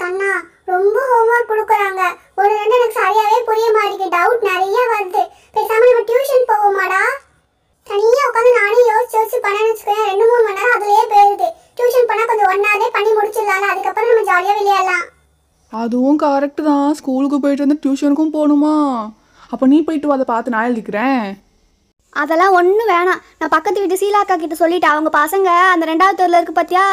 கண்ணா ரொம்ப ஹோம்வொர்க் கொடுக்குறாங்க ஒரு ரெண்டு எனக்கு சரியாவே புரிய மாட்டேங்குது டவுட் நிறைய வருது பேசாம நம்ம டியூஷன் போவோமாடா தனியா உட்காந்து நானே யோசிச்சு யோசிச்சு பண்ணேன்னு வச்சுக்கோங்க ரெண்டு மூணு டியூஷன் பண்ணா கொஞ்சம் ஒன்னாவே பண்ணி முடிச்சிடலாம் அதுக்கப்புறம் நம்ம ஜாலியா விளையாடலாம் அதுவும் கரெக்ட் தான் ஸ்கூலுக்கு போயிட்டு வந்து டியூஷனுக்கும் போகணுமா அப்போ நீ போயிட்டு அதை பார்த்து நான் எழுதிக்கிறேன் அதெல்லாம் ஒன்றும் வேணாம் நான் பக்கத்து வீட்டு சீலா அக்கா கிட்ட சொல்லிட்டேன் அவங்க பசங்க அந்த ரெண்டாவது தெருவில் இருக்கு பார்த்தியா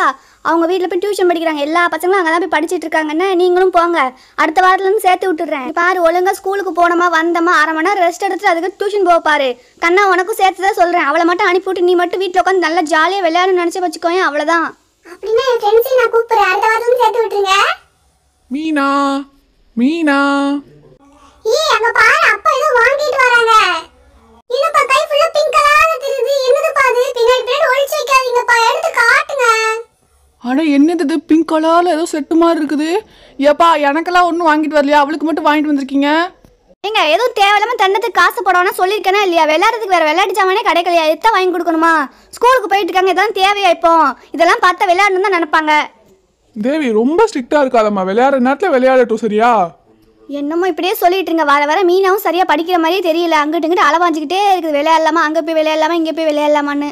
அவங்க வீட்டில் போய் டியூஷன் படிக்கிறாங்க எல்லா பசங்களும் அங்கே தான் போய் படிச்சுட்டு இருக்காங்கன்னு நீங்களும் போங்க அடுத்த வாரத்துலேருந்து சேர்த்து விட்டுறேன் பாரு ஒழுங்காக ஸ்கூலுக்கு போனோமா வந்தோமா அரை மணி நேரம் ரெஸ்ட் எடுத்துட்டு அதுக்கு டியூஷன் போக பாரு கண்ணா உனக்கும் சேர்த்து தான் சொல்கிறேன் அவளை மட்டும் அனுப்பிவிட்டு நீ மட்டும் வீட்டில் உட்காந்து நல்லா ஜாலியாக விளையாடணும்னு நினச்சி வச்சுக்கோங்க அவ்வளோதான் அப்படின்னா என் நான் கூப்பிட்றேன் அடுத்த சேர்த்து விட்டுருங்க மீனா மீனா ஏய் அப்பா ஏதோ வாங்கிட்டு வராங்க அட என்னது இது பிங்க் கலரில் ஏதோ செட்டு மாதிரி இருக்குது ஏப்பா எனக்கெல்லாம் ஒன்றும் வாங்கிட்டு வரலையா அவளுக்கு மட்டும் வாங்கிட்டு வந்திருக்கீங்க ஏங்க எதுவும் தேவையில்லாமல் தண்டத்துக்கு காசு போடணும்னு சொல்லியிருக்கேனா இல்லையா விளையாடுறதுக்கு வேற விளையாட்டு சாமானே கிடைக்கலையா இதான் வாங்கி கொடுக்கணுமா ஸ்கூலுக்கு போயிட்டு இருக்காங்க இதெல்லாம் தேவையா இப்போ இதெல்லாம் பார்த்தா விளையாடணும் தான் நினைப்பாங்க தேவி ரொம்ப ஸ்ட்ரிக்டா இருக்காதம்மா விளையாடுற நேரத்தில் விளையாடட்டும் சரியா என்னமோ இப்படியே சொல்லிட்டு இருங்க வர வர மீனாவும் சரியா படிக்கிற மாதிரியே தெரியல அங்கிட்டு இங்கிட்டு அளவாஞ்சிக்கிட்டே இருக்குது விளையாடலாமா அங்கே போய் விளையாடலாமா இங்கே போய் விளையாடலாமான்னு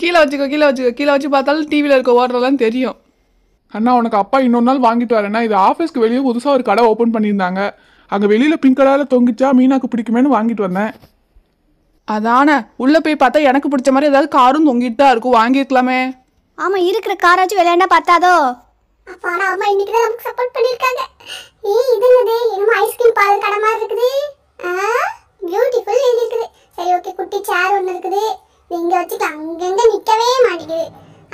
கீழே வச்சுக்கோ கீழே வச்சுக்கோ கீழே வச்சு பார்த்தாலும் டிவியில் இருக்க ஓடுறதெல்லாம் தெரியும் அண்ணா உனக்கு அப்பா இன்னொரு நாள் வாங்கிட்டு வரேன்னா இது ஆஃபீஸ்க்கு வெளியே புதுசாக ஒரு கடை ஓப்பன் பண்ணியிருந்தாங்க அங்கே வெளியில் பிங்க் கலரில் தொங்கிச்சா மீனாக்கு பிடிக்குமேனு வாங்கிட்டு வந்தேன் அதானே உள்ளே போய் பார்த்தா எனக்கு பிடிச்ச மாதிரி ஏதாவது காரும் தொங்கிட்டு தான் இருக்கும் வாங்கியிருக்கலாமே ஆமாம் இருக்கிற காராச்சும் வச்சு விளையாண்டா பார்த்தாதோ அப்பா அம்மா இன்னைக்கு தான் நமக்கு சப்போர்ட் பண்ணியிருக்காங்க ஏய் இது என்னது என்னமோ ஐஸ்கிரீம் பால் கடை மாதிரி இருக்குதே வச்சுட்டு அங்கங்க நிக்கவே மாட்டேங்குது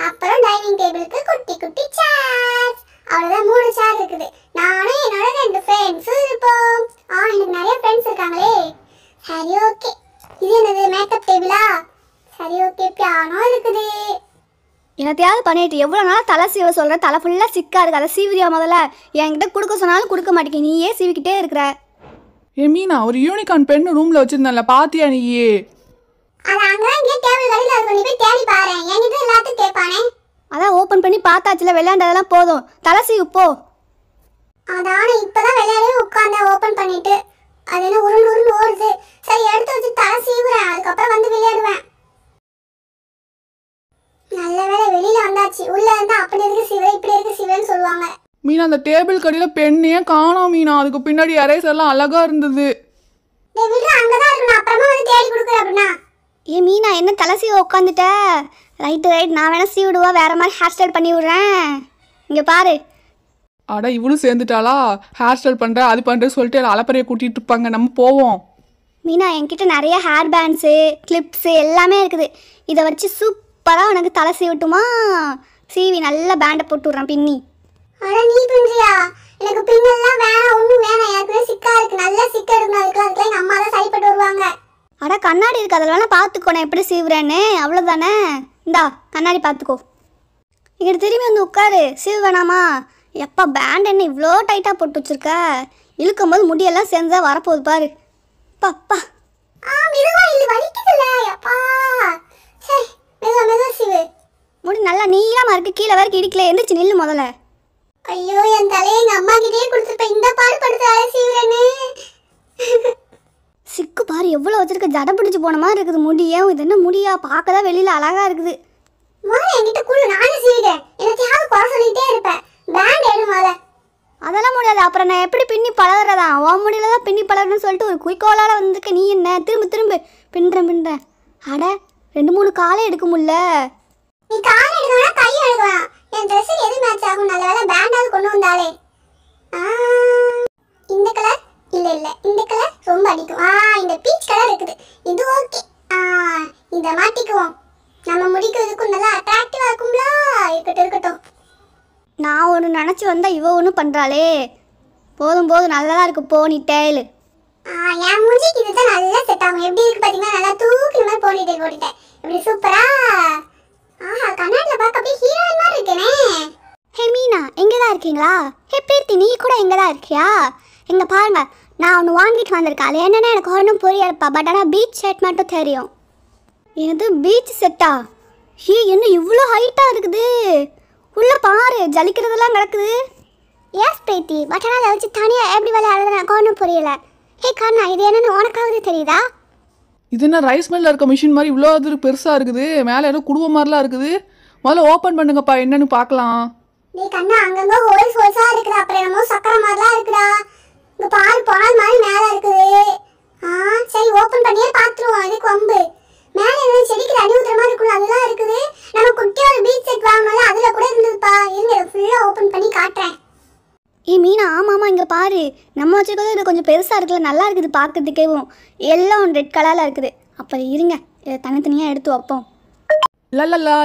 அப்புறம் டைனிங் டேபிளுக்கு குட்டி குட்டி சேர்ஸ் அவ்வளவுதான் மூணு சேர் இருக்குது நானும் என்னோட ரெண்டு ஃப்ரெண்ட்ஸும் இருப்போம் ஆ எனக்கு நிறைய ஃப்ரெண்ட்ஸ் இருக்காங்களே சரி ஓகே இது என்னது மேக்கப் டேபிளா சரி ஓகே பியானோ இருக்குது என்னத்தையாவது பண்ணிட்டு எவ்வளோ நாள் தலை சீவ சொல்கிற தலை ஃபுல்லாக சிக்காக இருக்குது அதை சீவிரியா முதல்ல என்கிட்ட கொடுக்க சொன்னாலும் கொடுக்க மாட்டேங்க நீயே சீவிக்கிட்டே இருக்கிற ஏ மீனா ஒரு யூனிகார்ன் பெண்ணு ரூமில் வச்சுருந்தேன்ல பாத்தியா நீயே அது அங்கதான் இங்கே டேபிள் வழியில இருக்கும் நீ போய் தேடி எல்லாத்தையும் கேட்பானே அதான் ஓபன் பண்ணி பார்த்தாச்சுல விளையாண்டதெல்லாம் போதும் தலசி போ அதான இப்பதான் விளையாடவே உட்கார்ந்தேன் ஓபன் பண்ணிட்டு அது என்ன உருண்டு உருண்டு ஓடுது சரி எடுத்து வச்சு தலை சீவுறேன் அதுக்கப்புறம் வந்து விளையாடுவேன் நல்ல வேலை வந்தாச்சு உள்ள இருந்தா அப்படி இருக்கு இப்படி இருக்கு சிவன்னு சொல்லுவாங்க மீனா அந்த டேபிள் கடையில் பெண்ணையே காணோம் மீனா அதுக்கு பின்னாடி அரைசெல்லாம் எல்லாம் அழகா இருந்தது ஏ மீனா என்ன தலை சீவ உட்காந்துட்ட ரைட்டு ரைட் நான் வேணால் சீ விடுவா வேறு மாதிரி ஹேர் ஸ்டைல் பண்ணி விடுறேன் இங்கே பாரு அட இவளும் சேர்ந்துட்டாளா ஹேர் ஸ்டைல் பண்ணுற அது பண்ணுறது சொல்லிட்டு அலப்பறையை கூட்டிகிட்டு இருப்பாங்க நம்ம போவோம் மீனா என்கிட்ட நிறைய ஹேர் பேண்ட்ஸு கிளிப்ஸு எல்லாமே இருக்குது இதை வச்சு சூப்பராக உனக்கு தலை சீவிட்டுமா சீவி நல்ல பேண்டை போட்டு விட்றேன் பின்னி ஆனா நீ பண்றியா எனக்கு பின்னெல்லாம் வேணாம் ஒன்றும் வேணாம் எனக்கு சிக்கா இருக்கு நல்லா சிக்கா எடுக்கணும் அதுக்கெல்லாம் அதுக்கெல்லாம் எங்கள் அம்மா தான் சரிப்பட்டு வருவாங்க அட கண்ணாடி இருக்கு அதில் வேணால் பார்த்துக்கோ நான் எப்படி சீவுறேன்னு அவ்வளோதானே இந்தா கண்ணாடி பார்த்துக்கோ இங்கே திரும்பி வந்து உட்காரு சீவு வேணாமா எப்போ பேண்ட் என்ன இவ்வளோ டைட்டாக போட்டு வச்சுருக்க இழுக்கும் போது முடியெல்லாம் சேர்ந்தா வரப்போகுது பாரு பாப்பா முடி நல்லா நீளமாக இருக்குது கீழே வரைக்கும் இடிக்கல எந்திரிச்சு நில்லு முதல்ல ஐயோ என் தலையை எங்கள் அம்மா கிட்டேயே கொடுத்துருப்பேன் இந்த பால் படுத்து சீவுறேன்னு சிக்கு பாரு எவ்வளோ வச்சிருக்க ஜட பிடிச்சி போன மாதிரி இருக்குது முடியே இது என்ன முடியா பார்க்க தான் வெளியில் அழகாக இருக்குது முதல்ல என்கிட்ட கூழ் நானும் சீவிக்கிறேன் என்னத்தையாவது குறை இருப்பேன் பேண்ட் எடு அதெல்லாம் முடியாது அப்புறம் நான் எப்படி பின்னி பழகிறதா உன் முடியல தான் பின்னி பழகணும்னு சொல்லிட்டு ஒரு குறிக்கோளால் வந்திருக்க நீ என்ன திரும்ப திரும்ப பின்னுறேன் பின்னுறேன் அட ரெண்டு மூணு காலை எடுக்க முடியல நீ காலை எடுக்கணும் கையை எடுக்கலாம் என் ட்ரெஸ்ஸுக்கு எது மேட்ச் ஆகும் நல்ல வேலை பேண்டாவது கொண்டு வந்தாலே இந்த கலர் இல்ல இல்ல இந்த கலர் ரொம்ப அடிக்கும் ஆ இந்த பீச் கலர் இருக்குது இது ஓகே ஆ இத மாட்டிக்குவோம் நம்ம முடிக்கு இதுக்கும் நல்லா அட்ராக்டிவா இருக்கும்ல இருக்கட்டும் இருக்கட்டும் நான் ஒன்று நினச்சி வந்தால் இவ ஒன்றும் பண்ணுறாளே போதும் போதும் நல்லா இருக்கு போனி டெயில் என் மூஞ்சிக்கு இதுதான் நல்லா செட் ஆகும் எப்படி இருக்கு பார்த்தீங்கன்னா நல்லா தூக்கி மாதிரி போனி டெயில் போட்டுட்டேன் இப்படி சூப்பரா ஆஹா கண்ணாடியில் பார்க்க அப்படியே ஹீரோயின் மாதிரி இருக்கேனே ஹே மீனா எங்கே தான் இருக்கீங்களா ஹே பிரீத்தி நீ கூட எங்கே தான் இருக்கியா எங்கே பாருங்கள் நான் ஒன்று வாங்கிட்டு வந்திருக்கேன் அது என்னென்னா எனக்கு ஒன்றும் புரியலப்பா பட் ஆனால் பீச் செட் மட்டும் தெரியும் எனது பீச் செட்டா ஹீ என்ன இவ்வளோ ஹைட்டாக இருக்குது உள்ளே பாரு ஜலிக்கிறதெல்லாம் கிடக்குது எஸ் பிரீத்தி பட் ஆனால் அதை வச்சு தனியாக எப்படி விளையாடுறது எனக்கு ஒன்றும் புரியலை ஹே கண்ணா இது என்னென்னு உனக்காவது தெரியுதா இது என்ன ரைஸ் மில்லில் இருக்க மிஷின் மாதிரி இவ்வளோ அது பெருசாக இருக்குது மேலே ஏதோ குடும்ப மாதிரிலாம் இருக்குது முதல்ல ஓப்பன் பண்ணுங்கப்பா என்னன்னு பார்க்கலாம் நீ கண்ணா அங்கங்கே ஹோல்ஸ் ஹோல்ஸாக இருக்கு ஆமாம் இங்கே பாரு நம்ம வச்சுருக்கோம் இது கொஞ்சம் பெருசாக இருக்குல்ல நல்லா இருக்குது பார்க்குறதுக்கேவும் எல்லாம் ரெட் கலரில் இருக்குது அப்போ இருங்க இதை தனித்தனியாக எடுத்து வைப்போம் லலலா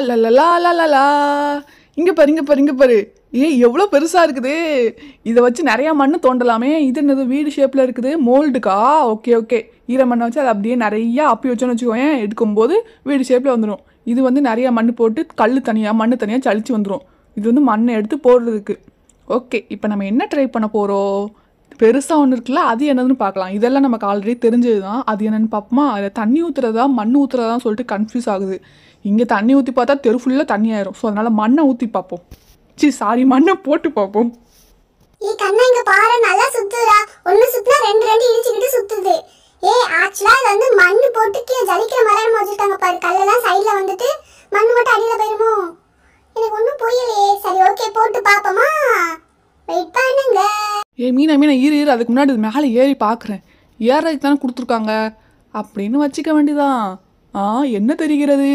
இங்கே பாரு இங்கே பாரு இங்கே பாரு ஏ எவ்வளோ பெருசாக இருக்குது இதை வச்சு நிறையா மண் தோண்டலாமே இது என்னது வீடு ஷேப்பில் இருக்குது மோல்டுக்கா ஓகே ஓகே ஈர மண்ணை வச்சு அதை அப்படியே நிறையா அப்பி வச்சோன்னு வச்சுக்கோங்க எடுக்கும்போது வீடு ஷேப்பில் வந்துடும் இது வந்து நிறையா மண் போட்டு கல் தனியாக மண் தனியாக சளிச்சு வந்துடும் இது வந்து மண்ணை எடுத்து போடுறதுக்கு ஓகே இப்போ நம்ம என்ன ட்ரை பண்ண போகிறோம் பெருசாக ஒன்று இருக்குல்ல அது என்னதுன்னு பார்க்கலாம் இதெல்லாம் நமக்கு ஆல்ரெடி தெரிஞ்சது தான் அது என்னென்னு பார்ப்போமா அதில் தண்ணி ஊற்றுறதா மண் ஊற்றுறதான்னு சொல்லிட்டு கன்ஃபியூஸ் ஆகுது இங்கே தண்ணி ஊற்றி பார்த்தா தெரு ஃபுல்லாக தண்ணி ஆயிரும் ஸோ அதனால் மண்ணை ஊற்றி பார்ப்போம் சி சாரி மண்ணை போட்டு பார்ப்போம் கண்ணா நல்லா ரெண்டு மண்ணு போட்டு கீழே ஜலிக்கிற மரம் வச்சிருக்காங்க பாரு கல்லெல்லாம் சைடுல வந்துட்டு மண்ணு போட்டு அடியில போயிருமோ மீனா அதுக்கு முன்னாடி இது மேலே ஏறி பார்க்குறேன் தானே கொடுத்துருக்காங்க அப்படின்னு வச்சுக்க வேண்டியதான் ஆ என்ன தெரிகிறது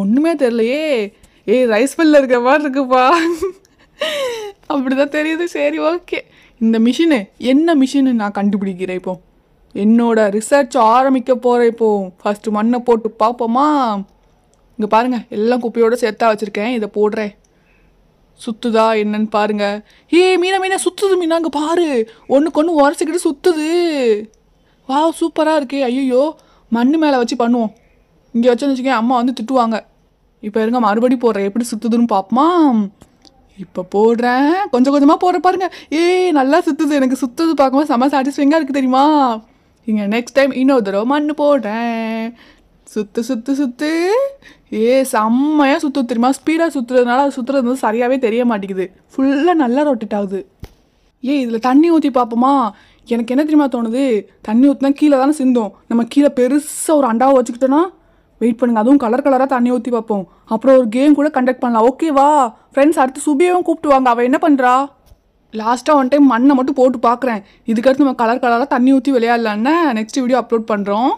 ஒன்றுமே தெரியலையே ஏய் ரைஸ் மில்லில் இருக்கிற மாதிரி இருக்குப்பா தெரியுது சரி ஓகே இந்த மிஷினு என்ன மிஷினு நான் கண்டுபிடிக்கிறேன் இப்போ என்னோட ரிசர்ச் ஆரம்பிக்க போகிறேன் இப்போ ஃபஸ்ட்டு மண்ணை போட்டு பார்ப்போமா இங்கே பாருங்கள் எல்லாம் குப்பையோடு சேர்த்தா வச்சுருக்கேன் இதை போடுறேன் சுற்றுதா என்னன்னு பாருங்க ஏ மீனா மீனா சுற்றுது மீனாங்க அங்கே பாரு ஒன்று கொன்று உரைச்சிக்கிட்டு சுற்றுது வா சூப்பராக இருக்கே ஐயோ மண் மேலே வச்சு பண்ணுவோம் இங்கே வச்சுன்னு வச்சுக்கேன் அம்மா வந்து திட்டுவாங்க இப்போ இருங்க மறுபடி போடுறேன் எப்படி சுற்றுதுன்னு பார்ப்போமா இப்போ போடுறேன் கொஞ்சம் கொஞ்சமாக போடுற பாருங்க ஏ நல்லா சுற்றுது எனக்கு சுற்றுது பார்க்கும்போது செம்ம சாட்டிஸ்ஃபைங்காக இருக்குது தெரியுமா இங்கே நெக்ஸ்ட் டைம் இன்னொரு தடவை மண் போடுறேன் சுற்று சுற்று சுற்று ஏ செம்மையாக சுற்று தெரியுமா ஸ்பீடாக சுற்றுறதுனால அது சுற்றுறது வந்து சரியாகவே தெரிய மாட்டேங்குது ஃபுல்லாக நல்லா ரொட்டேட் ஆகுது ஏ இதில் தண்ணி ஊற்றி பார்ப்போமா எனக்கு என்ன தெரியுமா தோணுது தண்ணி ஊற்றினா கீழே தானே சிந்தோம் நம்ம கீழே பெருசாக ஒரு அண்டாவை வச்சுக்கிட்டோன்னா வெயிட் பண்ணுங்கள் அதுவும் கலர் கலராக தண்ணி ஊற்றி பார்ப்போம் அப்புறம் ஒரு கேம் கூட கண்டக்ட் பண்ணலாம் ஓகேவா ஃப்ரெண்ட்ஸ் அடுத்து சுபியவும் கூப்பிட்டு வாங்க அவள் என்ன பண்ணுறா லாஸ்ட்டாக ஒன் டைம் மண்ணை மட்டும் போட்டு பார்க்குறேன் இதுக்கடுத்து நம்ம கலர் கலராக தண்ணி ஊற்றி விளையாடலான்னு நெக்ஸ்ட் வீடியோ அப்லோட் பண்ணுறோம்